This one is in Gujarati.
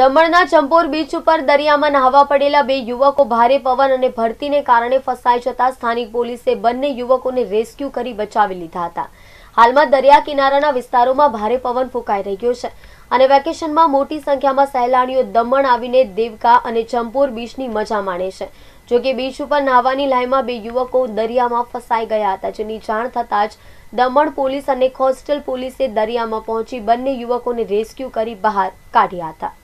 દમણના ચંપોર બીચ ઉપર દરિયામાં નહાવા પડેલા બે યુવકો ભારે પવન અને ભરતીને કારણે ફસાઈ જતા સ્થાનિક પોલીસે બંને યુવકોને રેસ્ક્યુ કરી બચાવી લીધા હતા હાલમાં દરિયા કિનારાના વિસ્તારોમાં ભારે પવન ફૂંકાઈ રહ્યો છે અને વેકેશનમાં મોટી સંખ્યામાં સહેલાણીઓ દમણ આવીને દેવકા અને ચંપોર બીચની મજા માણે છે જોકે બીચ ઉપર નાહવાની લાઈનમાં બે યુવકો દરિયામાં ફસાઈ ગયા હતા જેની જાણ થતાં જ દમણ પોલીસ અને કોસ્ટલ પોલીસે દરિયામાં પહોંચી બંને યુવકોને રેસ્ક્યુ કરી બહાર કાઢ્યા હતા